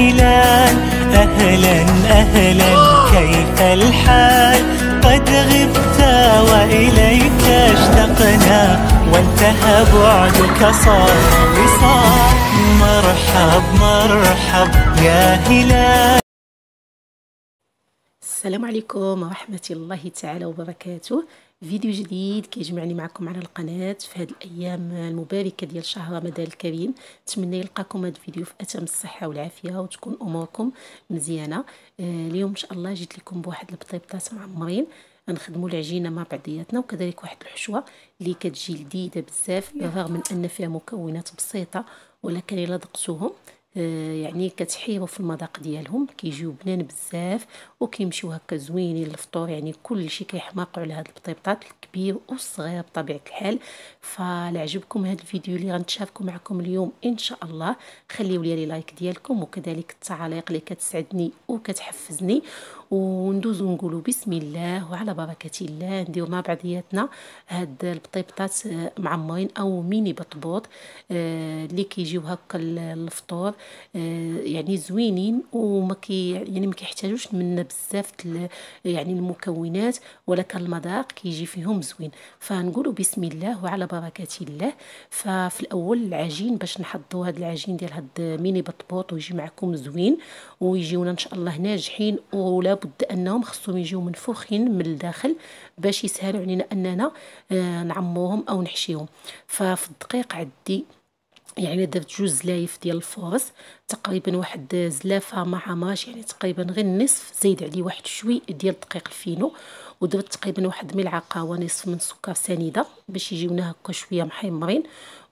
الهلال أهلا أهلا كيف الحال قد غبت وإليك اشتقنا وانتهى بعدك صار وصال مرحب مرحب يا هلال السلام عليكم ورحمة الله تعالى وبركاته فيديو جديد كيجمعني معكم على القناة في هذه الأيام المباركة ديال شهر رمضان الكريم نتمنى يلقاكم هذا الفيديو في أتم الصحة والعافية وتكون أموركم مزيانة آه، اليوم إن شاء الله جيت لكم بواحد البطيبطات معمرين نخدموا العجينه مع بعضياتنا وكذلك واحد الحشوه اللي كتجي لذيذه بزاف رغم من ان فيها مكونات بسيطه ولكن الا ذقتوهم آه، يعني كتحيروا في المذاق ديالهم كيجيو بنان بزاف وكيمشيو هكا زوينين للفطور يعني كلشي كيحماقوا على هاد البطيبطات الكبير والصغير بطبيعه الحال فلعجبكم هاد الفيديو اللي غنتشاركو معكم اليوم ان شاء الله خليو لي لايك ديالكم وكذلك التعاليق اللي كتسعدني وكتحفزني وندوزو نقولوا بسم الله وعلى بركه الله نديرو مع بعضياتنا هاد البطيبطات آه، معمرين او ميني بطبوط آه، اللي كيجيو هكا الفطور آه، يعني زوينين وما كي يعني ما كيحتاجوش من بزاف يعني المكونات ولكن المذاق كيجي فيهم زوين فنقولوا بسم الله وعلى بركه الله ففي الاول العجين باش نحضوا هذا العجين ديال هاد ميني بطبوط ويجي معكم زوين ويجيونا ان شاء الله ناجحين ولا بد انهم خصهم يجيو منفوخين من الداخل باش يسهلوا علينا اننا آه، نعموهم او نحشيهم ففي الدقيق عدي يعني درت جوج زلايف ديال الفوز تقريبا واحد زلافه مع ماش يعني تقريبا غير النصف زايد عليه واحد شوي ديال الدقيق الفينو ودرت تقريبا واحد ملعقه ونصف من السكر سنيده باش يجيونا هكا شويه محمرين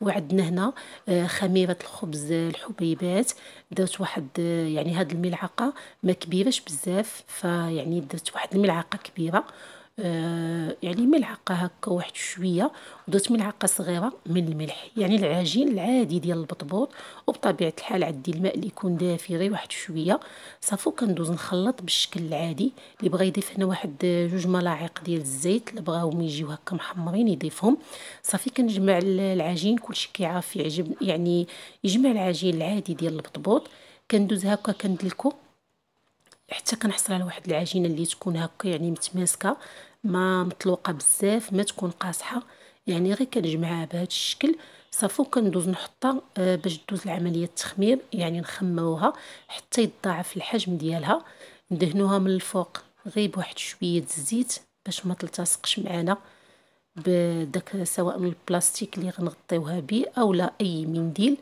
وعندنا هنا آه، خميره الخبز الحبيبات درت واحد آه، يعني هاد الملعقه ما كبيرهش بزاف فيعني درت واحد الملعقه كبيره آه، يعني ملعقه هكا واحد شويه ودرت ملعقه صغيره من الملح يعني العجين العادي ديال البطبوط وبطبيعه الحال عندي الماء اللي يكون دافي غير واحد شويه صافو كندوز نخلط بالشكل العادي اللي بغى يضيف هنا واحد جوج ملاعق ديال الزيت اللي بغاهم يجيو هكا محمرين يضيفهم صافي كنجمع العجين كلشي كيعرف يعجب يعني يجمع العجين العادي ديال البطبوط كندوز هكا كندلكو حتى كنحصل على واحد العجينه اللي تكون هكا يعني متماسكه ما مطلوقه بزاف ما تكون قاصحه يعني غير كنجمعها بهذا الشكل صافو كندوز نحطها آه، باش دوز العمليه التخمير يعني نخموها حتى يتضاعف الحجم ديالها ندهنوها من الفوق غير بواحد شويه الزيت باش ما تلتصقش معنا بداك سواء من البلاستيك اللي غنغطيوها به اولا اي منديل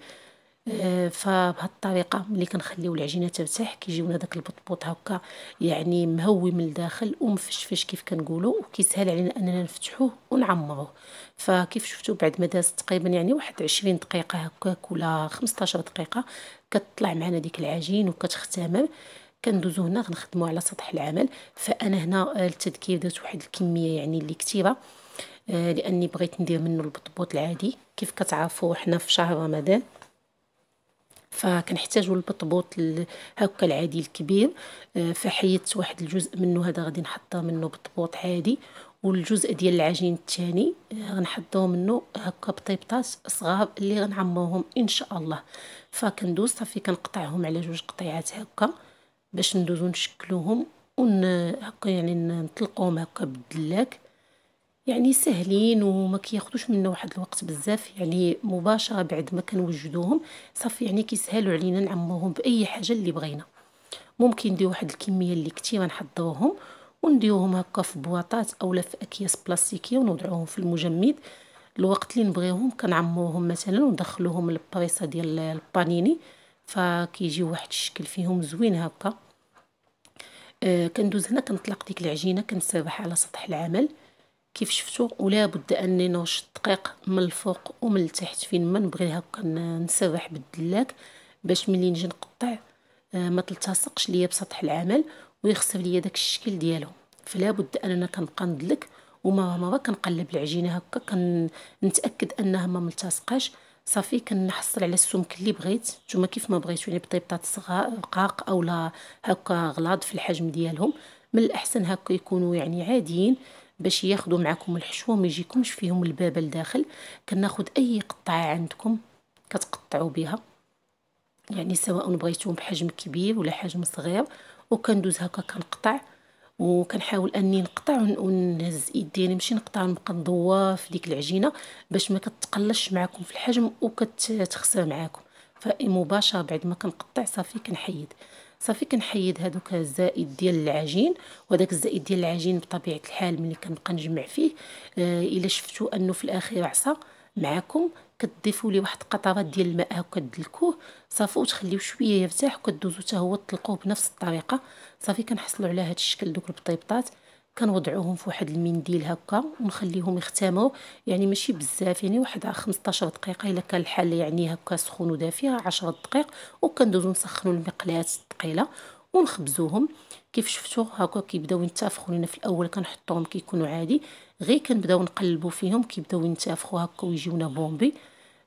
آه، فبهاد الطريقه ملي كنخليو العجينه ترتاح كيجيونا داك البطبوط هكا يعني مهوي من الداخل ومفشفش كيف كنقولوا وكيسهل علينا اننا نفتحوه ونعمروه فكيف شفتوا بعد ما دازت تقريبا يعني واحد 20 دقيقه هكاك ولا 15 دقيقه كتطلع معنا ديك العجين وكتختمر كندوزو هنا غنخدمو على سطح العمل فانا هنا التذكير آه، درت واحد الكميه يعني اللي كثيره آه، لاني بغيت ندير منه البطبوط العادي كيف كتعرفوا حنا في شهر رمضان فكنحتاجوا البطبوط هكا العادي الكبير آه، فحيدت واحد الجزء منه هذا غادي نحضر منه بطبوط عادي والجزء ديال العجين الثاني آه، غنحطو منه هكا بطيبطات صغار اللي غنعمروهم ان شاء الله فكندوز صافي كنقطعهم على جوج قطيعات هكا باش ندوزو نشكلوهم ون هكا يعني نطلقوهم هكا بالدلاك يعني سهلين وما كياخذوش منا واحد الوقت بزاف يعني مباشره بعد ما كنوجدوهم صافي يعني كيسهلوا علينا نعمروهم باي حاجه اللي بغينا ممكن ندير واحد الكميه اللي كثيره نحضروهم ونديروهم هكا في بواطات اولا في اكياس بلاستيكيه ونوضعوهم في المجمد الوقت اللي نبغيهم كنعمروهم مثلا وندخلوهم للبريسه ديال البانيني فكيجي واحد الشكل فيهم زوين هكا آه كندوز هنا كنطلق ديك العجينه كنسربها على سطح العمل كيف شفتوا ولا بد اني نوش الدقيق من الفوق ومن التحت فين ما نبغي هكا نسرح بالدلاك باش ملي نجي نقطع آه، ما تلتصقش ليا بسطح العمل ويخسر ليا داك الشكل ديالو فلا بد اننا كنبقى ندلك وما ما كنقلب العجينه هكا كنتاكد انها ما ملتصقاش صافي كنحصل على السمك اللي بغيت نتوما كيف ما يعني بطيبطات صغار رقاق اولا هكا غلاض في الحجم ديالهم من الاحسن هكا يكونوا يعني عاديين باش ياخذوا معكم الحشوه ما يجيكمش فيهم الباب لداخل كناخد اي قطعه عندكم كتقطعوا بها يعني سواء بغيتوهم بحجم كبير ولا حجم صغير وكندوز هكا كنقطع وكنحاول اني نقطع ونهز ايدي نمشي نقطع نبقى ندور في ديك العجينه باش ما كتقلش معكم في الحجم وكتخسر معكم فمباشره بعد ما كنقطع صافي كنحيد صافي كنحيد هذوك الزائد ديال العجين وداك الزائد ديال العجين بطبيعه الحال ملي كنبقى نجمع فيه آه الا شفتوا انه في الاخير عصا معاكم كتضيفوا ليه واحد قطرات ديال الماء هكا دلكوه صافي وتخليوه شويه يرتاح وكدوزوا حتى هو تطلقوه بنفس الطريقه صافي كنحصلوا على هذا الشكل دوك البطيبطات كنوضعوهم في واحد المنديل هكا ونخليهم يختاموا يعني ماشي بزاف يعني واحد 15 دقيقه الا كان الحال يعني هكا سخون ودافي 10 دقائق وكندوزو نسخنوا المقلاة الثقيله ونخبزوهم كيف شفتوا هكا كيبداو ينتفخوا لنا في الاول كنحطوهم كيكونوا عادي غير كنبداو نقلبوا فيهم كيبداو ينتفخوا هكا ويجيونا بومبي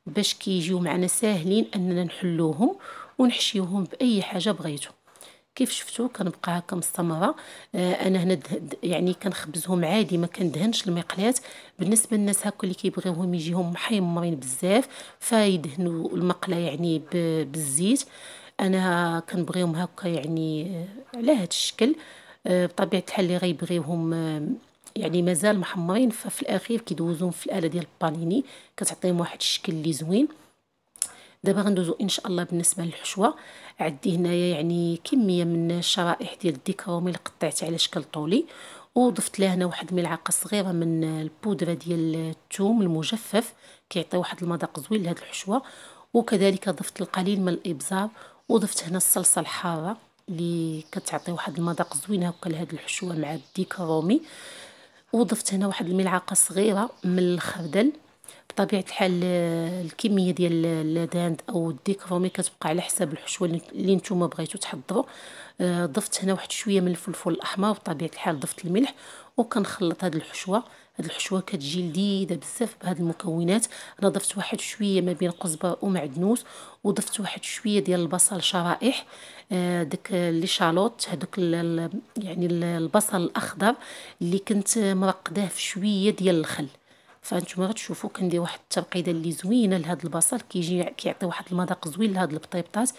باش كيجيو معنا ساهلين اننا نحلوهم ونحشيوهم باي حاجه بغيتو كيف شفتوا كنبقى هكا مستمره آه انا هنا يعني كنخبزهم عادي ما كندهنش المقلات بالنسبه للناس هكا اللي كيبغيوهم يجيهم محمرين بزاف فيدهنوا المقله يعني بالزيت انا كنبغيهم هكا يعني آه، على هذا الشكل آه بطبيعه الحال اللي غيبغيوهم آه، يعني مازال محمرين ففي الاخير كيدوزوهم في الاله ديال البانيني كتعطيهم واحد الشكل اللي زوين دابا غندوزو ان شاء الله بالنسبه للحشوه عندي هنايا يعني كميه من الشرائح ديال الديكرومي اللي قطعت على شكل طولي وضفت لها هنا واحد الملعقه صغيره من البودره ديال الثوم المجفف كيعطي واحد المذاق زوين لهاد الحشوه وكذلك ضفت القليل من الابزار وضفت هنا الصلصه الحاره اللي كتعطي واحد المذاق زوين هكا لهاد الحشوه مع الديك الرومي وضفت هنا واحد الملعقه صغيره من الخردل بطبيعه الحال آه، الكميه ديال الداند او رومي كتبقى على حساب الحشوه اللي نتوما بغيتو تحضروا آه، ضفت هنا واحد شويه من الفلفل الاحمر بطبيعه الحال ضفت الملح وكنخلط هاد الحشوه هاد الحشوه كتجي لذيذه بزاف بهاد المكونات انا ضفت واحد شويه ما بين قزبر ومعدنوس وضفت واحد شويه ديال البصل شرائح آه، داك لي شالوت هذوك يعني البصل الاخضر اللي كنت مرقداه في شويه ديال الخل فانتوما غتشوفوا كندير واحد التبقيده اللي زوينه لهذا البصل كيجي كيعطي واحد المذاق زوين لهاد البطيبطات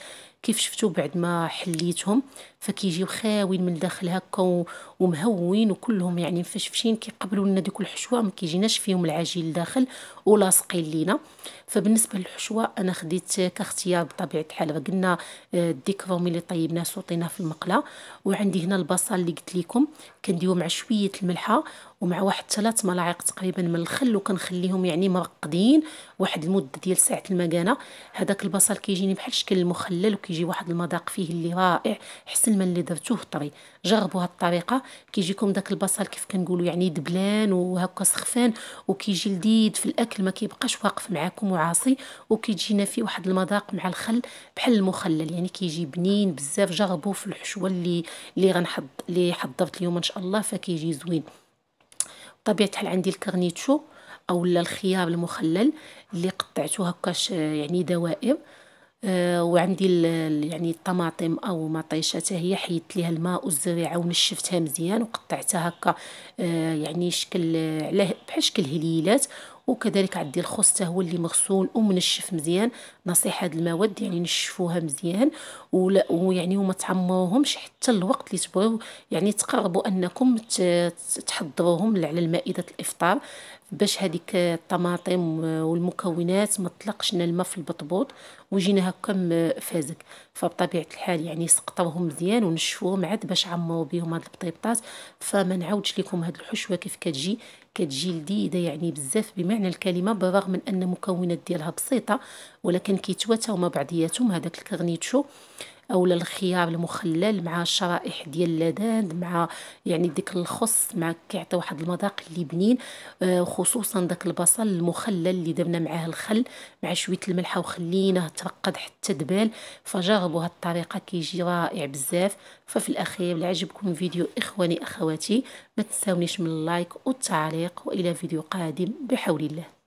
كيف شفتو بعد ما حليتهم فكيجيو خاوين من الداخل هكا ومهوين وكلهم يعني مفشفشين كيقبلوا لنا ديك الحشوه ما كيجيناش فيهم العجين الداخل ولاصقين لينا فبالنسبه للحشوه انا خديت كاختيار بطبيعه الحال قلنا آه، ديك فومي اللي طيبناه صوتيناه في المقله وعندي هنا البصل اللي قلت لكم كنديرو مع شويه الملحه ومع واحد ثلاث ملاعق تقريبا من الخل وكنخليهم يعني مرقدين واحد المده ديال ساعه المكانه هذاك البصل كيجيني بحال شكل المخلل وكي كيجي واحد المذاق فيه اللي رائع حسن من اللي درتوه طري جربوا هاد الطريقه كيجيكم داك البصل كيف كنقولوا يعني دبلان وهكا سخفان وكيجي لذيذ في الاكل ما كيبقاش واقف معاكم وعاصي وكيجينا فيه واحد المذاق مع الخل بحال المخلل يعني كيجي بنين بزاف جربوه في الحشوه اللي اللي غنحض اللي حضرت اليوم ان شاء الله فكيجي زوين بطبيعه الحال عندي الكرنيتشو اولا الخيار المخلل اللي قطعته هكا يعني دوائر آه، وعندي يعني الطماطم او مطيشه حتى هي حيدت ليها الماء والزريعه ونشفتها مزيان وقطعتها هكا آه، يعني شكل على بحال شكل هليلات وكذلك عندي الخص هو اللي مغسول ومنشف مزيان نصيحه هاد المواد يعني نشفوها مزيان ولا ويعني وما تعمروهمش حتى الوقت اللي تبغيو يعني تقربوا انكم تحضروهم على المائده الافطار باش هذيك الطماطم والمكونات ما تطلقش لنا الماء في البطبوط وجينا هكا فازك فبطبيعه الحال يعني سقطوهم مزيان ونشفوهم عاد باش عمروا بهم هاد البطيبطات فما نعاودش لكم هاد الحشوه كيف كتجي كتجي لذيذه يعني بزاف بمعنى الكلمه بالرغم من ان مكونات ديالها بسيطه ولكن كيتواتاو مع بعضياتهم هذاك الكغنيتشو اولا الخيار المخلل مع شرائح ديال اللذاذ مع يعني ديك الخص مع كيعطي واحد المذاق اللي بنين آه خصوصا داك البصل المخلل اللي درنا معاه الخل مع شويه الملحه وخليناه ترقد حتى دبال فجربوا هاد الطريقه كيجي رائع بزاف ففي الاخير لعجبكم الفيديو اخواني اخواتي ما تنساونيش من اللايك والتعليق والى فيديو قادم بحول الله